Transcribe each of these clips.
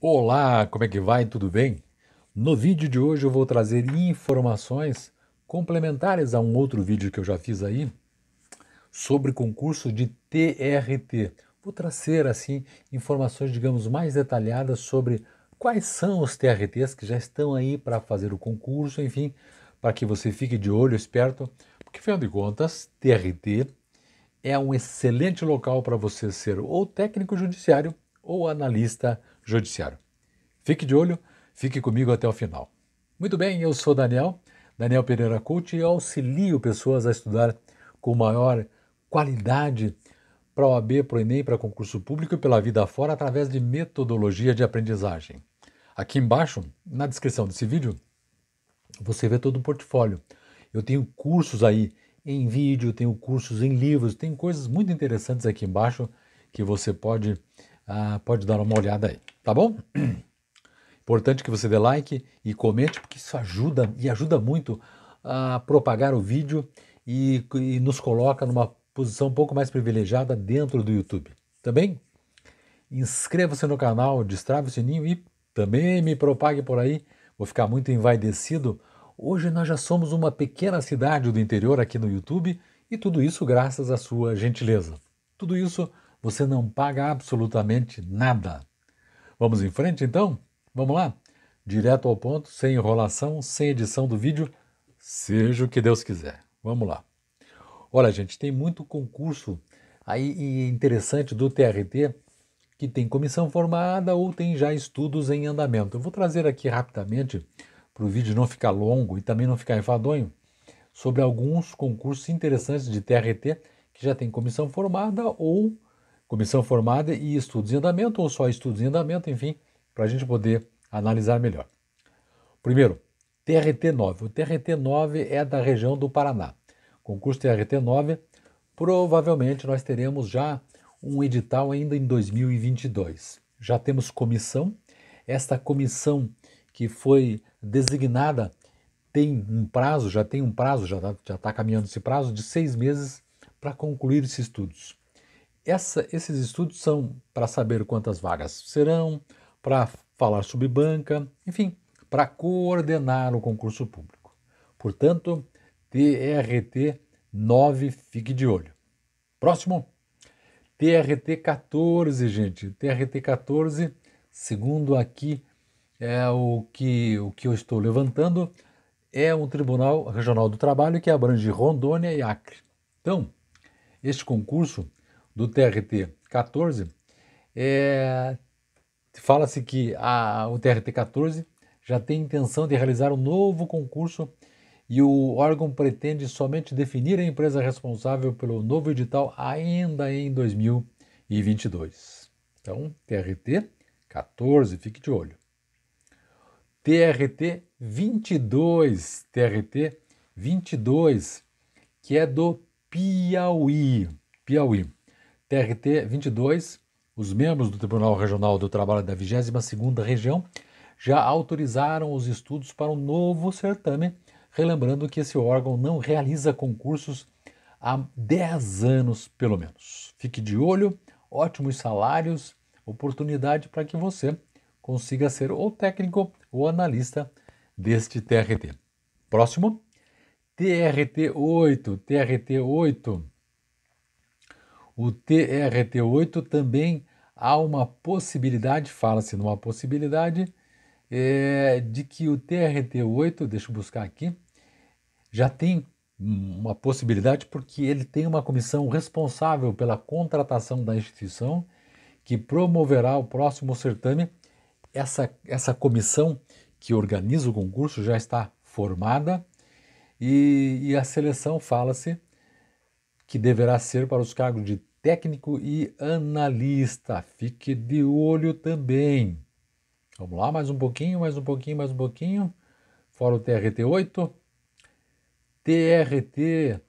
Olá, como é que vai? Tudo bem? No vídeo de hoje eu vou trazer informações complementares a um outro vídeo que eu já fiz aí sobre concurso de TRT. Vou trazer assim informações, digamos, mais detalhadas sobre quais são os TRTs que já estão aí para fazer o concurso, enfim, para que você fique de olho esperto, porque afinal de contas, TRT é um excelente local para você ser ou técnico judiciário ou analista Judiciário. Fique de olho, fique comigo até o final. Muito bem, eu sou Daniel, Daniel Pereira Couto, e auxilio pessoas a estudar com maior qualidade para a OAB, para o Enem, para concurso público e pela vida fora através de metodologia de aprendizagem. Aqui embaixo, na descrição desse vídeo, você vê todo o portfólio. Eu tenho cursos aí em vídeo, tenho cursos em livros, tem coisas muito interessantes aqui embaixo que você pode ah, pode dar uma olhada aí, tá bom? Importante que você dê like e comente, porque isso ajuda e ajuda muito a propagar o vídeo e, e nos coloca numa posição um pouco mais privilegiada dentro do YouTube. Também tá inscreva-se no canal, destrave o sininho e também me propague por aí. Vou ficar muito envaidecido. Hoje nós já somos uma pequena cidade do interior aqui no YouTube e tudo isso graças à sua gentileza. Tudo isso você não paga absolutamente nada. Vamos em frente então? Vamos lá? Direto ao ponto, sem enrolação, sem edição do vídeo, seja o que Deus quiser. Vamos lá. Olha, gente, tem muito concurso aí é interessante do TRT que tem comissão formada ou tem já estudos em andamento. Eu vou trazer aqui rapidamente, para o vídeo não ficar longo e também não ficar enfadonho, sobre alguns concursos interessantes de TRT que já tem comissão formada ou comissão formada e estudos em andamento, ou só estudos em andamento, enfim, para a gente poder analisar melhor. Primeiro, TRT9. O TRT9 é da região do Paraná. Concurso TRT9, provavelmente nós teremos já um edital ainda em 2022. Já temos comissão. Esta comissão que foi designada tem um prazo, já tem um prazo, já está tá caminhando esse prazo, de seis meses para concluir esses estudos. Essa, esses estudos são para saber quantas vagas serão, para falar sobre banca, enfim, para coordenar o concurso público. Portanto, TRT 9, fique de olho. Próximo, TRT 14, gente. TRT 14, segundo aqui é o que, o que eu estou levantando, é um Tribunal Regional do Trabalho que abrange Rondônia e Acre. Então, este concurso do TRT 14, é, fala-se que a, o TRT 14 já tem intenção de realizar um novo concurso e o órgão pretende somente definir a empresa responsável pelo novo edital ainda em 2022. Então, TRT 14, fique de olho. TRT 22, TRT 22, que é do Piauí. Piauí. TRT 22, os membros do Tribunal Regional do Trabalho da 22ª Região já autorizaram os estudos para um novo certame, relembrando que esse órgão não realiza concursos há 10 anos, pelo menos. Fique de olho, ótimos salários, oportunidade para que você consiga ser ou técnico ou analista deste TRT. Próximo, TRT 8, TRT 8 o TRT8 também há uma possibilidade, fala-se numa possibilidade, é, de que o TRT8, deixa eu buscar aqui, já tem uma possibilidade porque ele tem uma comissão responsável pela contratação da instituição que promoverá o próximo certame. Essa, essa comissão que organiza o concurso já está formada e, e a seleção fala-se que deverá ser para os cargos de técnico e analista. Fique de olho também. Vamos lá, mais um pouquinho, mais um pouquinho, mais um pouquinho. Fora o TRT 8. TRT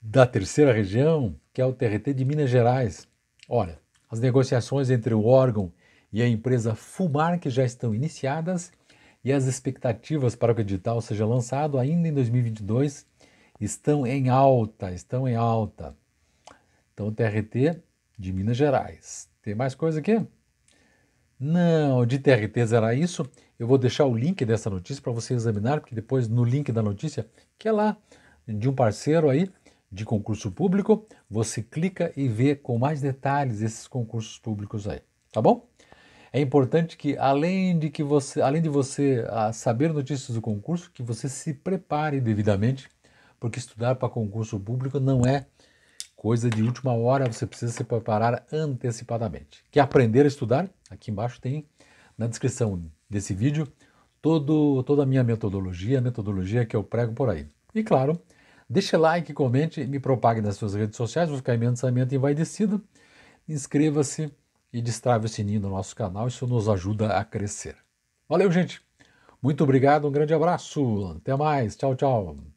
da terceira região, que é o TRT de Minas Gerais. Olha, as negociações entre o órgão e a empresa Fumar que já estão iniciadas e as expectativas para que o edital seja lançado ainda em 2022 estão em alta, estão em alta. Então, TRT de Minas Gerais. Tem mais coisa aqui? Não, de TRTs era isso. Eu vou deixar o link dessa notícia para você examinar, porque depois no link da notícia, que é lá de um parceiro aí de concurso público, você clica e vê com mais detalhes esses concursos públicos aí, tá bom? É importante que além de que você, além de você ah, saber notícias do concurso, que você se prepare devidamente, porque estudar para concurso público não é coisa de última hora, você precisa se preparar antecipadamente. Quer aprender a estudar? Aqui embaixo tem na descrição desse vídeo todo, toda a minha metodologia, a metodologia que eu prego por aí. E claro, deixe like, comente, me propague nas suas redes sociais, vou ficar imensamente envaidecido. Inscreva-se e destrave o sininho do nosso canal, isso nos ajuda a crescer. Valeu, gente! Muito obrigado, um grande abraço, até mais, tchau, tchau!